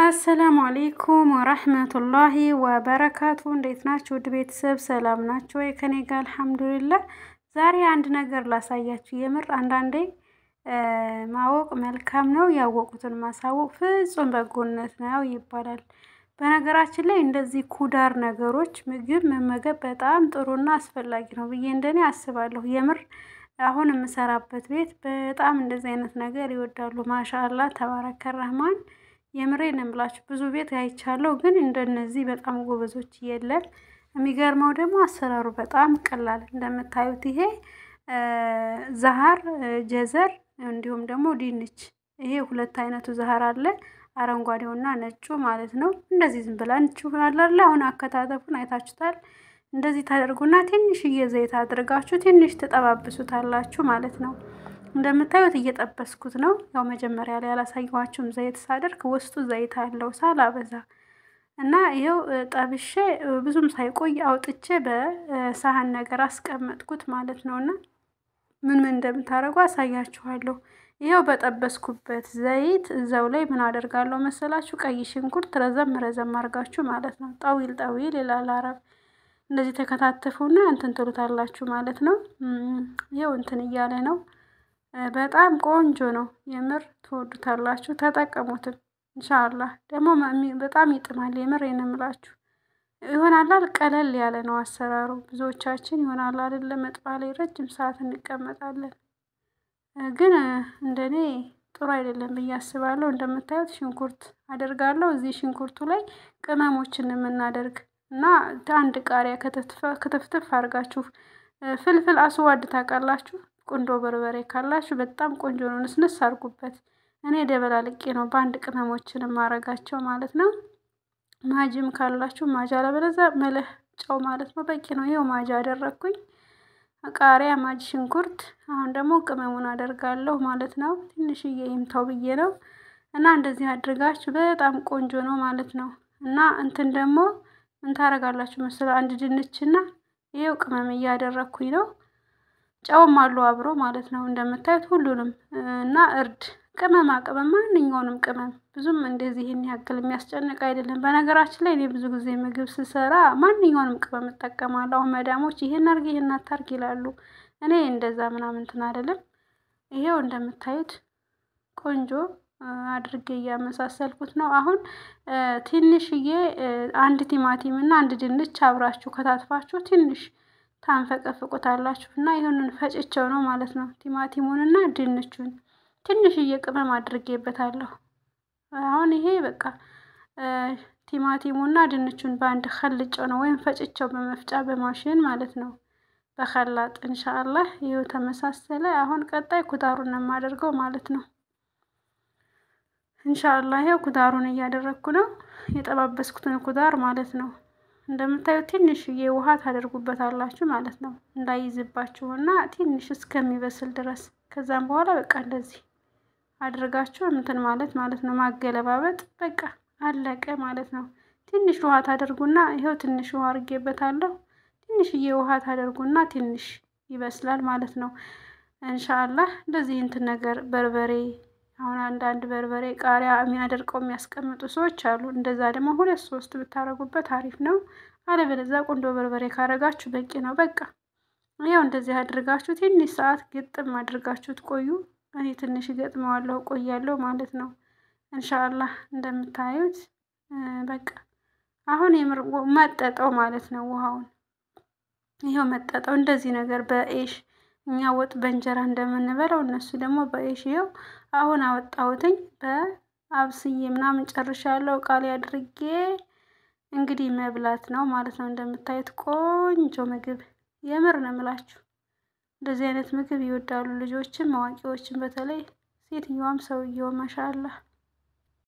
አሰላሙ አሌይኩም ወራህመቱላሂ ወበረካቱ። እንዴት ናችሁ ውድ ቤተሰብ? ሰላም ናችሁ ወይ? ከኔ ጋር አልሐምዱሊላህ። ዛሬ አንድ ነገር ላሳያችሁ። የምር አንዳንዴ ማወቅ መልካም ነው፣ ያወቁትን ማሳወቅ ፍጹም በጎነት ነው ይባላል። በነገራችን ላይ እንደዚህ ኩዳር ነገሮች ምግብ መመገብ በጣም ጥሩና አስፈላጊ ነው ብዬ እንደኔ አስባለሁ። የምር አሁን የምሰራበት ቤት በጣም እንደዚህ አይነት ነገር ይወዳሉ። ማሻአላህ ተባረከ ረህማን የምሬ ነው የምላችሁ። ብዙ ቤት አይቻለሁ፣ ግን እንደነዚህ በጣም ጎበዞች የለም። የሚገርመው ደግሞ አሰራሩ በጣም ቀላል እንደምታዩት፣ ይሄ ዛሃር፣ ጀዘር እንዲሁም ደግሞ ድንች፣ ይሄ ሁለት አይነቱ ዛሃር አለ አረንጓዴውና ነጩ ማለት ነው። እንደዚህ ዝም ብላ እንችላለ። አሁን አከታተፉን አይታችሁታል። እንደዚህ ታደርጉና ትንሽ ዘይት አድርጋችሁ ትንሽ ትጠባብሱታላችሁ ማለት ነው። እንደምታዩት እየጠበስኩት ነው። ያው መጀመሪያ ላይ ያላሳየኋችሁም ዘይት ሳደርግ ውስጡ ዘይት አለው ሳላበዛ እና ይኸው ጠብሼ ብዙም ሳይቆይ አውጥቼ በሳህን ነገር አስቀመጥኩት ማለት ነው። እና ምን ምን እንደምታደርጉ አሳያችኋለሁ። ይኸው በጠበስኩበት ዘይት እዛው ላይ ምን አደርጋለሁ መሰላችሁ? ቀይ ሽንኩርት ረዘም ረዘም አድርጋችሁ ማለት ነው። ጣዊል ጣዊል ይላል አረብ። እንደዚህ ተከታተፉና እንትን ትሉታላችሁ ማለት ነው። ይኸው እንትን እያለ ነው በጣም ቆንጆ ነው። የምር ትወዱታላችሁ፣ ተጠቀሙትም። እንሻላ ደግሞ በጣም ይጥማል። የምር የነምላችሁ ይሆናላል። ቀለል ያለ ነው አሰራሩ። ብዙዎቻችን ይሆናል አይደለ መጥባ ላይ ረጅም ሰዓት እንቀመጣለን፣ ግን እንደኔ ጥሩ አይደለም ብዬ አስባለሁ። እንደምታዩት ሽንኩርት አደርጋለሁ። እዚህ ሽንኩርቱ ላይ ቅመሞችን የምናደርግ እና አንድ ቃሪያ ክትፍትፍ አድርጋችሁ ፍልፍል አስዋድ ታውቃላችሁ። ቁንዶ በርበሬ ካላችሁ በጣም ቆንጆ ነው። ንስንስ አድርጉበት። እኔ ደበላልቄ ነው በአንድ ቅመሞችን ማረጋቸው ማለት ነው። ማጅም ካላችሁ ማጅ፣ አለበለዚያ መለህ ጨው ማለት ነው በቂ ነው። ይኸው ማጅ አደረግኩኝ። ቃሪያ፣ ማጅ፣ ሽንኩርት። አሁን ደግሞ ቅመሙን አደርጋለሁ ማለት ነው። ትንሽዬ ይምታው ብዬ ነው እና እንደዚህ አድርጋችሁ በጣም ቆንጆ ነው ማለት ነው። እና እንትን ደግሞ ምን ታደርጋላችሁ መሰለ አንድ ድንችና ይኸው ቅመም እያደረግኩኝ ነው ጨውም አሉ አብሮ ማለት ነው እንደምታዩት ሁሉንም እና እርድ ቅመማ ቅመም ማንኛውንም ቅመም ብዙም እንደዚህ ይህን ያክል የሚያስጨንቅ አይደለም። በነገራችን ላይ እኔ ብዙ ጊዜ ምግብ ስሰራ ማንኛውንም ቅመም እጠቀማለሁ። አሁን መዳሞች ይህን አርግ ይህን አታርግ ይላሉ። እኔ እንደዛ ምናምን እንትን አይደለም። ይሄው እንደምታዩት ቆንጆ አድርጌ እያመሳሰልኩት ነው። አሁን ትንሽዬ አንድ ቲማቲም እና አንድ ድንች አብራችሁ ከታትፋችሁ ትንሽ ታንፈቀፍቁታላችሁ እና ይህንን ፈጭቸው ነው ማለት ነው። ቲማቲሙንና ድንቹን ትንሽዬ ቅመም አድርጌበታለሁ። አሁን ይሄ በቃ ቲማቲሙና ድንቹን በአንድ ከልጨው ነው ወይም ፈጭቸው በመፍጫ በማሽን ማለት ነው። በከላጥ እንሻአላህ ይኸው ተመሳሰለ። አሁን ቀጣይ ኩታሩን የማደርገው ማለት ነው። እንሻአላህ ይኸው ኩታሩን እያደረግኩ ነው፣ የጠባበስኩትን ኩታር ማለት ነው። እንደምታዩት ትንሽዬ ውሃ ታደርጉበታላችሁ ማለት ነው። እንዳይዝባችሁ እና ትንሽ እስከሚበስል ድረስ ከዛም በኋላ በቃ እንደዚህ አድርጋችሁ እንትን ማለት ማለት ነው። ማገለባበጥ በቃ አለቀ ማለት ነው። ትንሽ ውሃ ታደርጉና ይኸው ትንሽ ውሃ አድርጌበታለሁ። ትንሽዬ ውሃ ታደርጉና ትንሽ ይበስላል ማለት ነው። እንሻአላህ እንደዚህ እንትን ነገር በርበሬ አሁን አንዳንድ በርበሬ፣ ቃሪያ የሚያደርቀው የሚያስቀምጡ ሰዎች አሉ። እንደዛ ደግሞ ሁለት ሶስት ብታረጉበት አሪፍ ነው። አለበለዛ ቆንዶ በርበሬ ካረጋችሁ በቂ ነው። በቃ ያው እንደዚህ አድርጋችሁ ትንሽ ሰዓት ግጥም አድርጋችሁት ቆዩ። እኔ ትንሽ ገጥመዋለሁ ቆያለሁ ማለት ነው። እንሻአላህ እንደምታዩት በቃ አሁን የምር መጠጠው ማለት ነው። ውሃውን ይኸው መጠጠው እንደዚህ ነገር በኤሽ እኛ ወጥ በእንጀራ እንደምንበላው እነሱ ደግሞ በኢሽየው አሁን አወጣሁትኝ በአብስዬ ምናምን ጨርሻለሁ። ቃል ያድርጌ እንግዲህ መብላት ነው ማለት ነው። እንደምታዩት ቆንጆ ምግብ የምር ነው የምላችሁ። እንደዚህ አይነት ምግብ ይወዳሉ ልጆችም አዋቂዎችም፣ በተለይ ሴትየዋም ሰውየው ማሻአላህ